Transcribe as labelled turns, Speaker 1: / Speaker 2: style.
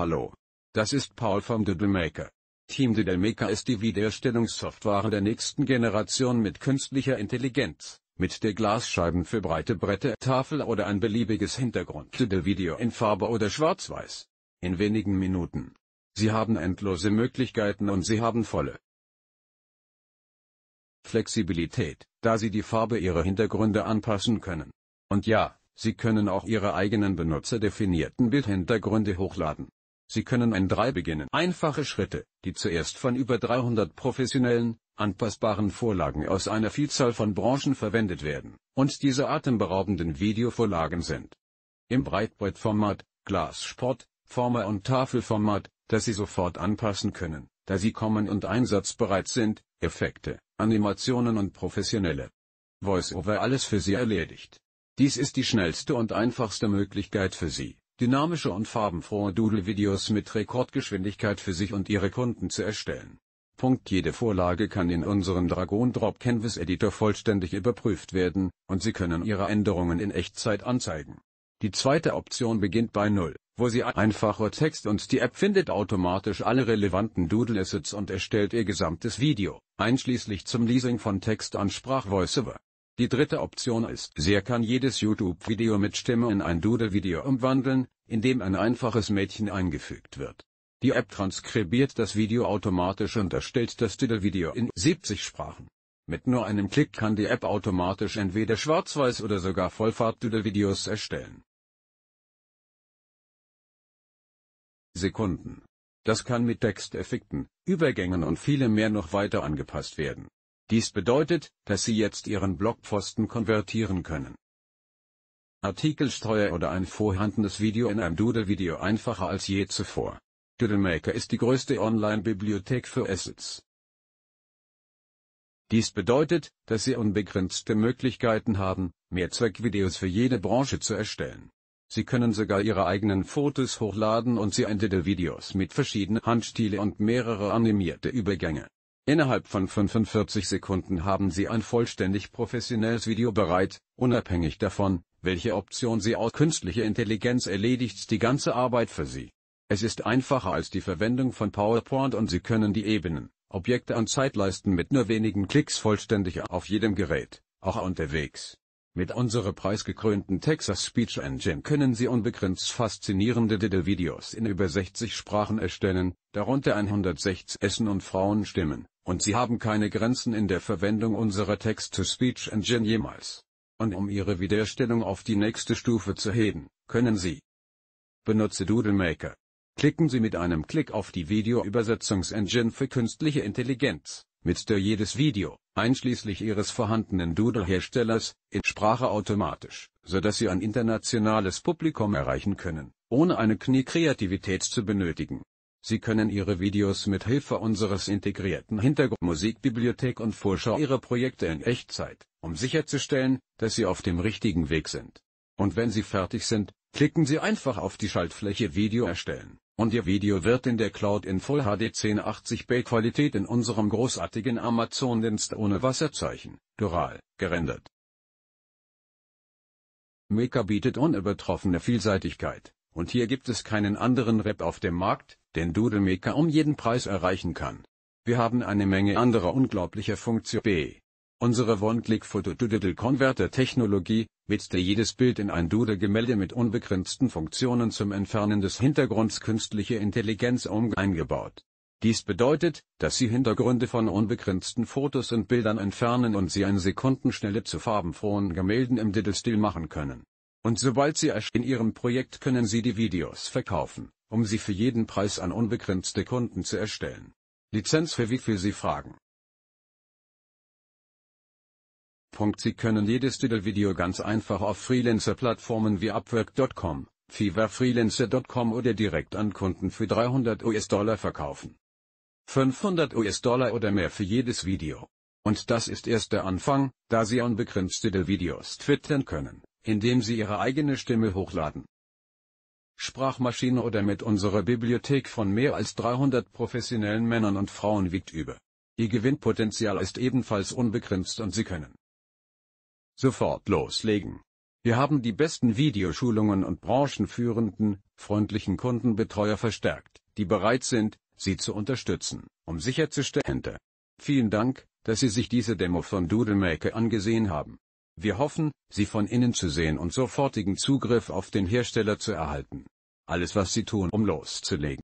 Speaker 1: Hallo. Das ist Paul vom Doodle Team Doodle ist die Wiederstellungssoftware der nächsten Generation mit künstlicher Intelligenz, mit der Glasscheiben für breite Bretter, Tafel oder ein beliebiges Hintergrund Doodle Video in Farbe oder schwarz-weiß. In wenigen Minuten. Sie haben endlose Möglichkeiten und sie haben volle Flexibilität, da sie die Farbe ihrer Hintergründe anpassen können. Und ja, sie können auch ihre eigenen benutzerdefinierten Bildhintergründe hochladen. Sie können ein 3 beginnen. Einfache Schritte, die zuerst von über 300 professionellen, anpassbaren Vorlagen aus einer Vielzahl von Branchen verwendet werden, und diese atemberaubenden Videovorlagen sind. Im Breitbrettformat, Glassport, Former und Tafelformat, das Sie sofort anpassen können, da Sie kommen und einsatzbereit sind, Effekte, Animationen und professionelle Voice-over alles für Sie erledigt. Dies ist die schnellste und einfachste Möglichkeit für Sie, dynamische und farbenfrohe Doodle-Videos mit Rekordgeschwindigkeit für sich und ihre Kunden zu erstellen. Punkt jede Vorlage kann in unserem Dragon Drop Canvas Editor vollständig überprüft werden, und Sie können Ihre Änderungen in Echtzeit anzeigen. Die zweite Option beginnt bei Null, wo Sie einfacher Text und die App findet automatisch alle relevanten Doodle Assets und erstellt Ihr gesamtes Video, einschließlich zum Leasing von Text an Sprach-Voiceover. Die dritte Option ist, Ser kann jedes YouTube-Video mit Stimme in ein Doodle-Video umwandeln, indem ein einfaches Mädchen eingefügt wird. Die App transkribiert das Video automatisch und erstellt das Doodle-Video in 70 Sprachen. Mit nur einem Klick kann die App automatisch entweder Schwarz-Weiß oder sogar Vollfahrt-Doodle-Videos erstellen. Sekunden. Das kann mit Texteffekten, Übergängen und vielem mehr noch weiter angepasst werden. Dies bedeutet, dass Sie jetzt Ihren Blogposten konvertieren können. Artikelsteuer oder ein vorhandenes Video in einem Doodle-Video einfacher als je zuvor. DoodleMaker ist die größte Online-Bibliothek für Assets. Dies bedeutet, dass Sie unbegrenzte Möglichkeiten haben, Mehrzweckvideos für jede Branche zu erstellen. Sie können sogar Ihre eigenen Fotos hochladen und Sie endete Videos mit verschiedenen Handstile und mehrere animierte Übergänge. Innerhalb von 45 Sekunden haben Sie ein vollständig professionelles Video bereit, unabhängig davon, welche Option Sie aus künstlicher Intelligenz erledigt die ganze Arbeit für Sie. Es ist einfacher als die Verwendung von PowerPoint und Sie können die Ebenen, Objekte und Zeitleisten mit nur wenigen Klicks vollständig auf jedem Gerät, auch unterwegs. Mit unserer preisgekrönten Texas Speech Engine können Sie unbegrenzt faszinierende Diddle-Videos in über 60 Sprachen erstellen, darunter 160 Essen- und Frauenstimmen. Und sie haben keine Grenzen in der Verwendung unserer Text-to-Speech-Engine jemals. Und um ihre Wiederstellung auf die nächste Stufe zu heben, können sie Benutze Doodle Maker. Klicken Sie mit einem Klick auf die Video-Übersetzungs-Engine für künstliche Intelligenz, mit der jedes Video, einschließlich Ihres vorhandenen Doodle-Herstellers, in Sprache automatisch, so dass Sie ein internationales Publikum erreichen können, ohne eine Knie Kreativität zu benötigen. Sie können Ihre Videos mit Hilfe unseres integrierten Hintergrundmusikbibliothek und Vorschau Ihrer Projekte in Echtzeit, um sicherzustellen, dass Sie auf dem richtigen Weg sind. Und wenn Sie fertig sind, klicken Sie einfach auf die Schaltfläche Video erstellen, und Ihr Video wird in der Cloud in Full HD 1080p Qualität in unserem großartigen Amazon-Dienst ohne Wasserzeichen, Dural, gerendert. Meka bietet unübertroffene Vielseitigkeit. Und hier gibt es keinen anderen Rap auf dem Markt, den Doodlemaker um jeden Preis erreichen kann. Wir haben eine Menge anderer unglaublicher Funktionen. B. Unsere One-Click-Photo-Doodle-Converter-Technologie, mit der jedes Bild in ein Doodle-Gemälde mit unbegrenzten Funktionen zum Entfernen des Hintergrunds künstliche Intelligenz um eingebaut. Dies bedeutet, dass Sie Hintergründe von unbegrenzten Fotos und Bildern entfernen und sie in Sekundenschnelle zu farbenfrohen Gemälden im Diddle-Stil machen können. Und sobald Sie in Ihrem Projekt können Sie die Videos verkaufen, um sie für jeden Preis an unbegrenzte Kunden zu erstellen. Lizenz für wie viel Sie fragen. Punkt Sie können jedes Doodle-Video ganz einfach auf Freelancer-Plattformen wie Upwork.com, fiverr oder direkt an Kunden für 300 US-Dollar verkaufen. 500 US-Dollar oder mehr für jedes Video. Und das ist erst der Anfang, da Sie unbegrenzte Videos twittern können indem Sie Ihre eigene Stimme hochladen. Sprachmaschine oder mit unserer Bibliothek von mehr als 300 professionellen Männern und Frauen wiegt über. Ihr Gewinnpotenzial ist ebenfalls unbegrenzt und Sie können sofort loslegen. Wir haben die besten Videoschulungen und branchenführenden, freundlichen Kundenbetreuer verstärkt, die bereit sind, Sie zu unterstützen, um sicherzustellen. Vielen Dank, dass Sie sich diese Demo von Doodlemaker angesehen haben. Wir hoffen, Sie von innen zu sehen und sofortigen Zugriff auf den Hersteller zu erhalten. Alles was Sie tun um loszulegen.